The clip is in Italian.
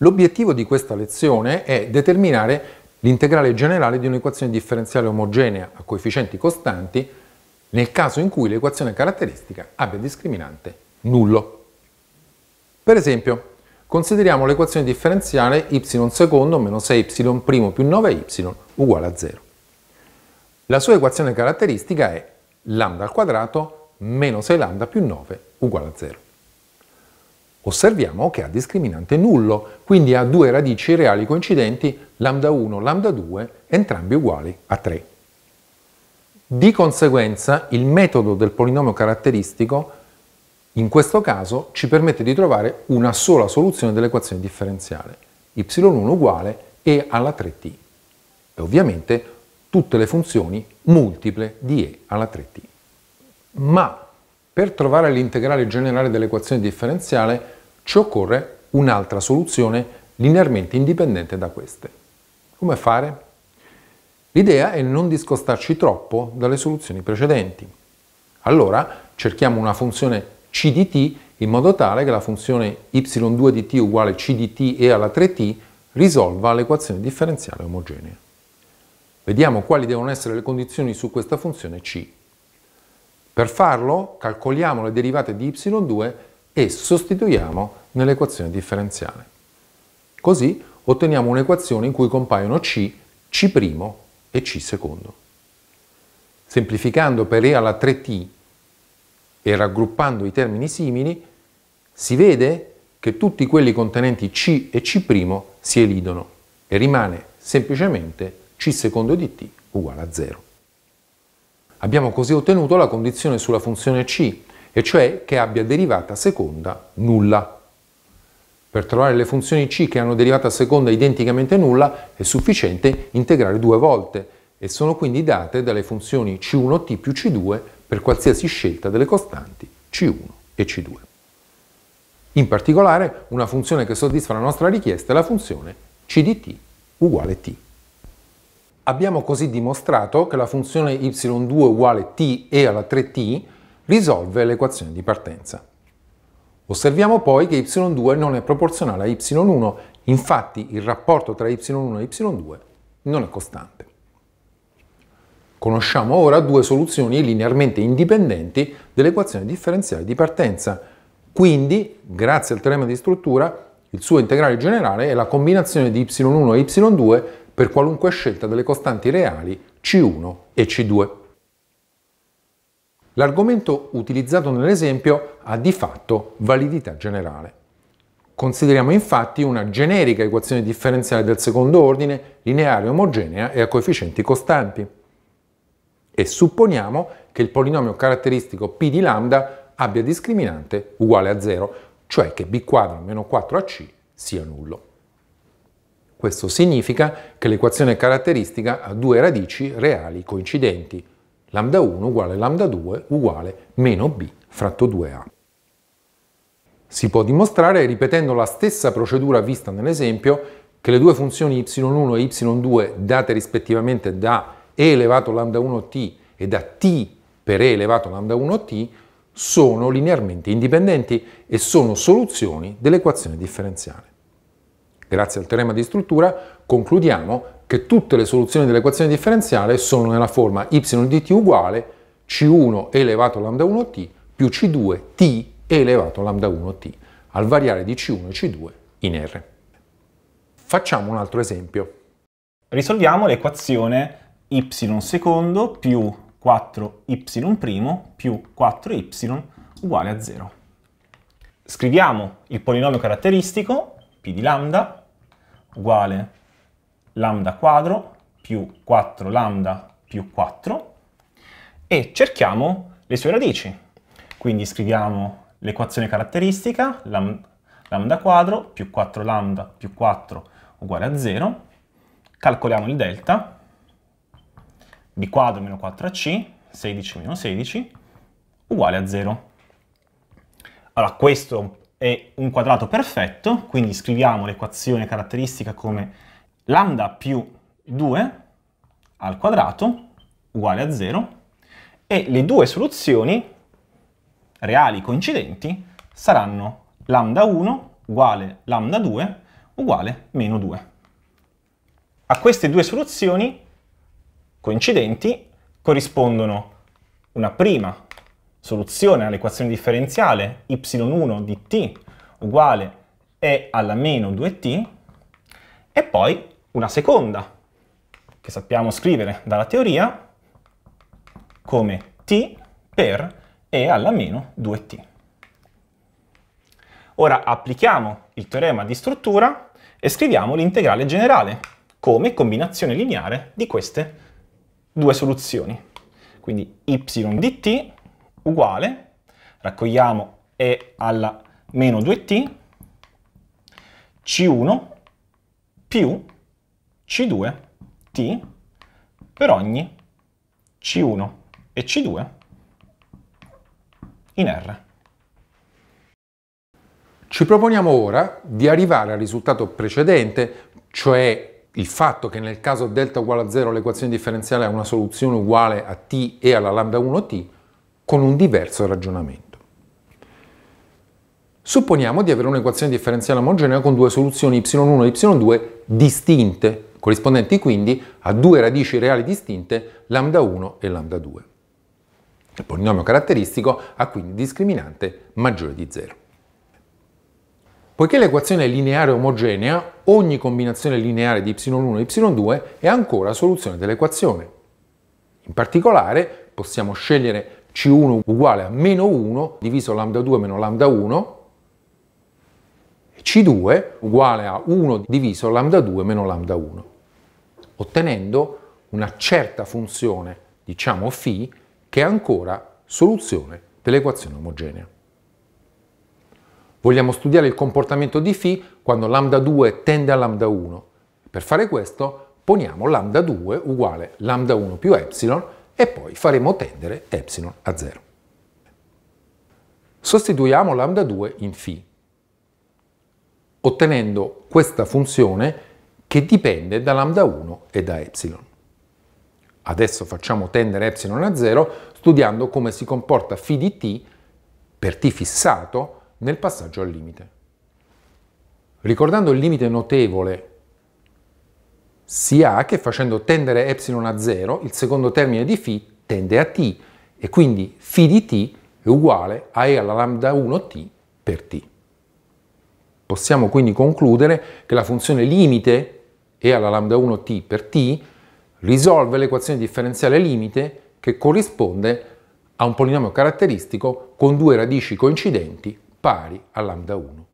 L'obiettivo di questa lezione è determinare l'integrale generale di un'equazione differenziale omogenea a coefficienti costanti nel caso in cui l'equazione caratteristica abbia discriminante nullo. Per esempio, consideriamo l'equazione differenziale y secondo meno 6y primo più 9y uguale a 0. La sua equazione caratteristica è lambda al quadrato meno 6 lambda più 9 uguale a 0 osserviamo che ha discriminante nullo, quindi ha due radici reali coincidenti, lambda 1, lambda 2, entrambi uguali a 3. Di conseguenza, il metodo del polinomio caratteristico in questo caso ci permette di trovare una sola soluzione dell'equazione differenziale, y1 uguale e alla 3t, e ovviamente tutte le funzioni multiple di e alla 3t. Ma per trovare l'integrale generale dell'equazione differenziale ci occorre un'altra soluzione linearmente indipendente da queste. Come fare? L'idea è non discostarci troppo dalle soluzioni precedenti. Allora cerchiamo una funzione c di t in modo tale che la funzione y2 di t uguale c di t e alla 3t risolva l'equazione differenziale omogenea. Vediamo quali devono essere le condizioni su questa funzione c. Per farlo calcoliamo le derivate di y2 e sostituiamo nell'equazione differenziale. Così otteniamo un'equazione in cui compaiono c, c' e c secondo. Semplificando per e alla 3t e raggruppando i termini simili, si vede che tutti quelli contenenti c e c' si elidono e rimane semplicemente c secondo di t uguale a 0. Abbiamo così ottenuto la condizione sulla funzione c, e cioè che abbia derivata seconda nulla. Per trovare le funzioni c che hanno derivata seconda identicamente nulla è sufficiente integrare due volte e sono quindi date dalle funzioni c1t più c2 per qualsiasi scelta delle costanti c1 e c2. In particolare, una funzione che soddisfa la nostra richiesta è la funzione c di t uguale t. Abbiamo così dimostrato che la funzione y2 uguale t e alla 3t risolve l'equazione di partenza. Osserviamo poi che y2 non è proporzionale a y1, infatti il rapporto tra y1 e y2 non è costante. Conosciamo ora due soluzioni linearmente indipendenti dell'equazione differenziale di partenza. Quindi, grazie al teorema di struttura, il suo integrale generale è la combinazione di y1 e y2 per qualunque scelta delle costanti reali C1 e C2. L'argomento utilizzato nell'esempio ha di fatto validità generale. Consideriamo infatti una generica equazione differenziale del secondo ordine, lineare, omogenea e a coefficienti costanti. E supponiamo che il polinomio caratteristico P di λ abbia discriminante uguale a 0, cioè che b quadro meno 4ac sia nullo. Questo significa che l'equazione caratteristica ha due radici reali coincidenti, lambda 1 uguale lambda 2 uguale meno b fratto 2a. Si può dimostrare, ripetendo la stessa procedura vista nell'esempio, che le due funzioni y1 e y2 date rispettivamente da e elevato lambda 1t e da t per e elevato lambda 1t sono linearmente indipendenti e sono soluzioni dell'equazione differenziale grazie al teorema di struttura, concludiamo che tutte le soluzioni dell'equazione differenziale sono nella forma y di t uguale c1 elevato a lambda 1t più c2 t elevato a lambda 1t al variare di c1 e c2 in r. Facciamo un altro esempio. Risolviamo l'equazione y secondo più 4y' primo più 4y uguale a 0. Scriviamo il polinomio caratteristico, p di lambda, uguale lambda quadro più 4 lambda più 4 e cerchiamo le sue radici. Quindi scriviamo l'equazione caratteristica lambda quadro più 4 lambda più 4 uguale a 0, calcoliamo il delta b quadro meno 4ac, 16 meno 16, uguale a 0. Allora questo è un quadrato perfetto, quindi scriviamo l'equazione caratteristica come lambda più 2 al quadrato uguale a 0 e le due soluzioni reali coincidenti saranno lambda 1 uguale lambda 2 uguale meno 2. A queste due soluzioni coincidenti corrispondono una prima soluzione all'equazione differenziale y1 di t uguale e alla meno 2t e poi una seconda che sappiamo scrivere dalla teoria come t per e alla meno 2t. Ora applichiamo il teorema di struttura e scriviamo l'integrale generale come combinazione lineare di queste due soluzioni. Quindi y di t uguale, raccogliamo E alla meno 2t, C1 più C2t per ogni C1 e C2 in R. Ci proponiamo ora di arrivare al risultato precedente, cioè il fatto che nel caso delta uguale a 0 l'equazione differenziale ha una soluzione uguale a t e alla lambda 1t con un diverso ragionamento. Supponiamo di avere un'equazione differenziale omogenea con due soluzioni y1 e y2 distinte, corrispondenti quindi a due radici reali distinte, lambda 1 e lambda 2. Il polinomio caratteristico ha quindi discriminante maggiore di 0. Poiché l'equazione è lineare omogenea, ogni combinazione lineare di y1 e y2 è ancora soluzione dell'equazione. In particolare, possiamo scegliere c1 uguale a meno 1 diviso lambda 2 meno lambda 1, e C2 uguale a 1 diviso lambda 2 meno lambda 1, ottenendo una certa funzione, diciamo φ, che è ancora soluzione dell'equazione omogenea. Vogliamo studiare il comportamento di φ quando lambda 2 tende a lambda 1. Per fare questo poniamo lambda 2 uguale lambda 1 più epsilon e poi faremo tendere ε a 0. Sostituiamo lambda 2 in φ, ottenendo questa funzione che dipende da lambda 1 e da ε. Adesso facciamo tendere ε a 0 studiando come si comporta φ di t per t fissato nel passaggio al limite. Ricordando il limite notevole si ha che facendo tendere epsilon a 0 il secondo termine di φ tende a t e quindi φ di t è uguale a e alla lambda 1t per t. Possiamo quindi concludere che la funzione limite e alla lambda 1t per t risolve l'equazione differenziale limite che corrisponde a un polinomio caratteristico con due radici coincidenti pari a lambda 1.